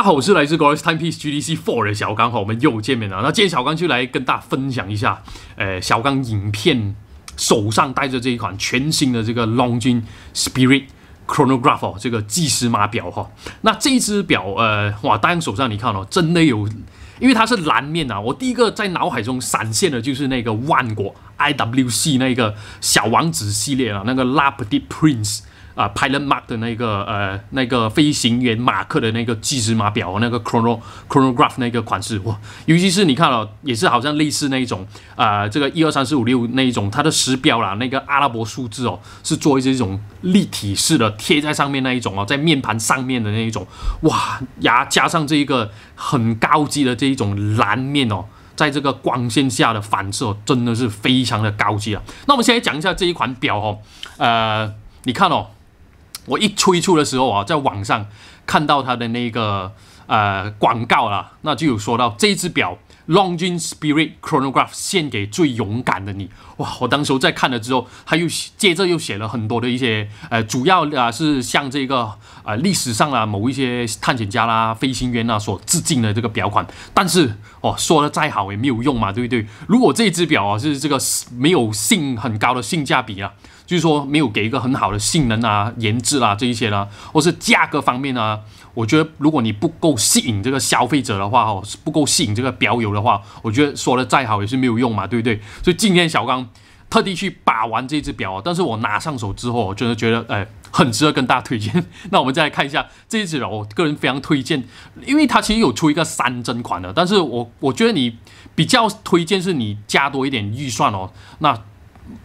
大家好，我是来自 Gloss Timepiece GDC Four 的小刚，哈，我们又见面了。那今天小刚就来跟大家分享一下，呃，小刚影片手上戴着这一款全新的这个 Longines Spirit Chronograph 哦，这个计时码表哈。那这一只表，呃，哇，戴在手上你看哦，真的有，因为它是蓝面啊。我第一个在脑海中闪现的就是那个万国 IWC 那个小王子系列啊，那个 La Petite Prince。啊，Pilot Mark 的那个呃，那个飞行员马克的那个计时码表，那个 Chrono Chronograph 那个款式，哇，尤其是你看了，也是好像类似那一种，啊，这个一二三四五六那一种，它的时标啦，那个阿拉伯数字哦，是做一些这种立体式的贴在上面那一种哦，在面盘上面的那一种，哇呀，加上这一个很高级的这一种蓝面哦，在这个光线下的反射，真的是非常的高级啊！那我们现在讲一下这一款表哦，呃，你看哦。我一推出的时候啊，在网上看到他的那个呃广告啦，那就有说到这只表 Longines p i r i t Chronograph 献给最勇敢的你。哇，我当时在看了之后，他又接着又写了很多的一些呃，主要啊是向这个啊历史上啊某一些探险家啦、飞行员呐所致敬的这个表款。但是哦，说的再好也没有用嘛，对不对？如果这只表啊是这个没有性很高的性价比啊。据说没有给一个很好的性能啊、颜值啦，这一些呢，或是价格方面啊，我觉得如果你不够吸引这个消费者的话，哦，不够吸引这个表友的话，我觉得说的再好也是没有用嘛，对不对？所以今天小刚特地去把玩这只表，但是我拿上手之后，我真的觉得，哎，很值得跟大家推荐。那我们再来看一下这一只表，我个人非常推荐，因为它其实有出一个三针款的，但是我我觉得你比较推荐是你加多一点预算哦，那。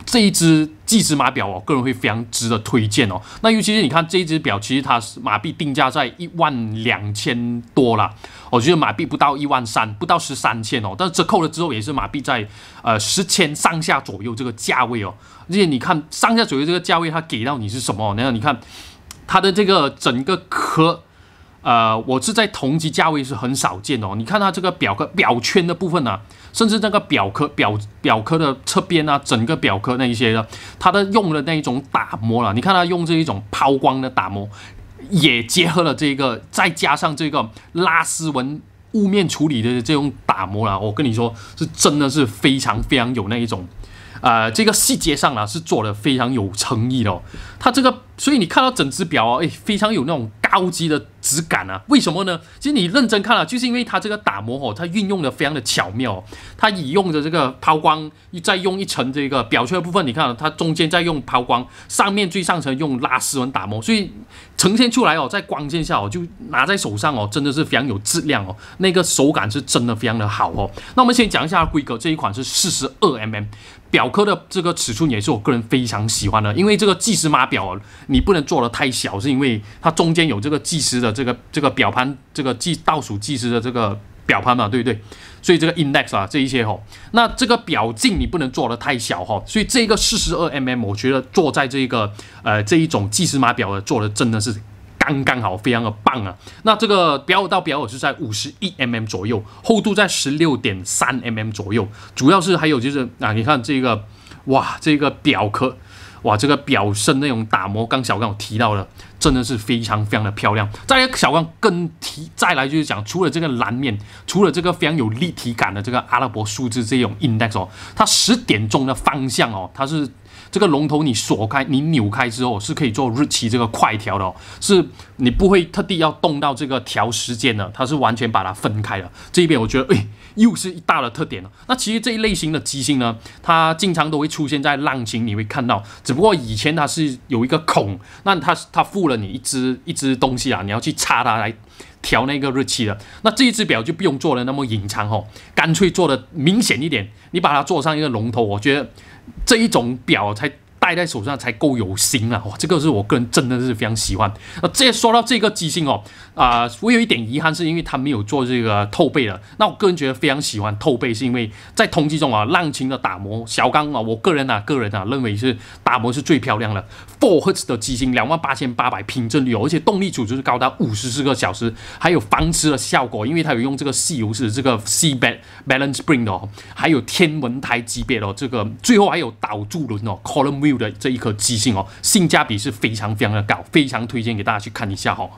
这一只计时码表，我个人会非常值得推荐哦。那尤其是你看这一只表，其实它是马币定价在一万两千多啦，我觉得马币不到一万三，不到十三千哦。但是折扣了之后也是马币在呃十千上下左右这个价位哦。而且你看上下左右这个价位，它给到你是什么？那你看它的这个整个壳。呃，我是在同级价位是很少见哦。你看它这个表壳、表圈的部分呢，甚至那个表壳、表表壳的侧边啊，整个表壳那一些的，它的用的那一种打磨了，你看它用这一种抛光的打磨，也结合了这个，再加上这个拉丝纹、雾面处理的这种打磨了。我跟你说，是真的是非常非常有那一种，呃，这个细节上啊是做的非常有诚意的。哦。它这个，所以你看到整只表哦，哎，非常有那种高级的。质感啊，为什么呢？其实你认真看了，就是因为它这个打磨哦，它运用的非常的巧妙，它以用的这个抛光，再用一层这个表圈部分，你看它中间再用抛光，上面最上层用拉丝纹打磨，所以呈现出来哦，在光线下哦，就拿在手上哦，真的是非常有质量哦，那个手感是真的非常的好哦。那我们先讲一下规格，这一款是四十二 mm，表壳的这个尺寸也是我个人非常喜欢的，因为这个计时码表你不能做的太小，是因为它中间有这个计时的。这个这个表盘，这个计倒数计时的这个表盘嘛，对不对？所以这个 index 啊，这一些哈，那这个表径你不能做的太小哈，所以这个四十二 mm，我觉得做在这个呃这一种计时码表的做的真的是刚刚好，非常的棒啊。那这个表耳到表耳是在五十一 mm 左右，厚度在十六点三 mm 左右，主要是还有就是啊，你看这个哇，这个表壳哇，这个表身那种打磨，刚小刚我提到了，真的是非常非常的漂亮。再来，小刚更提，再来就是讲，除了这个蓝面，除了这个非常有立体感的这个阿拉伯数字这种 index 哦，它十点钟的方向哦，它是。这个龙头你锁开，你扭开之后是可以做日期这个快调的，是，你不会特地要动到这个调时间的，它是完全把它分开了。这一边我觉得，哎，又是一大的特点了。那其实这一类型的机芯呢，它经常都会出现在浪琴，你会看到，只不过以前它是有一个孔，那它它附了你一只一只东西啊，你要去插它来。调那个日期的，那这一只表就不用做的那么隐藏哦，干脆做的明显一点，你把它做上一个龙头，我觉得这一种表才。戴在手上才够有型啊！哇，这个是我个人真的是非常喜欢。那这说到这个机芯哦，啊，我有一点遗憾，是因为它没有做这个透背的。那我个人觉得非常喜欢透背，是因为在同级中啊，浪琴的打磨小钢啊，我个人啊，个人啊认为是打磨是最漂亮的。Four Hertz 的机芯，两万八千八百平率哦，而且动力组就是高达五十四个小时，还有防磁的效果，因为它有用这个吸油式这个 C-Balance Spring 的哦，还有天文台级别的这个，最后还有导柱轮哦，Column Wheel。的这一颗机芯哦，性价比是非常非常的高，非常推荐给大家去看一下哈。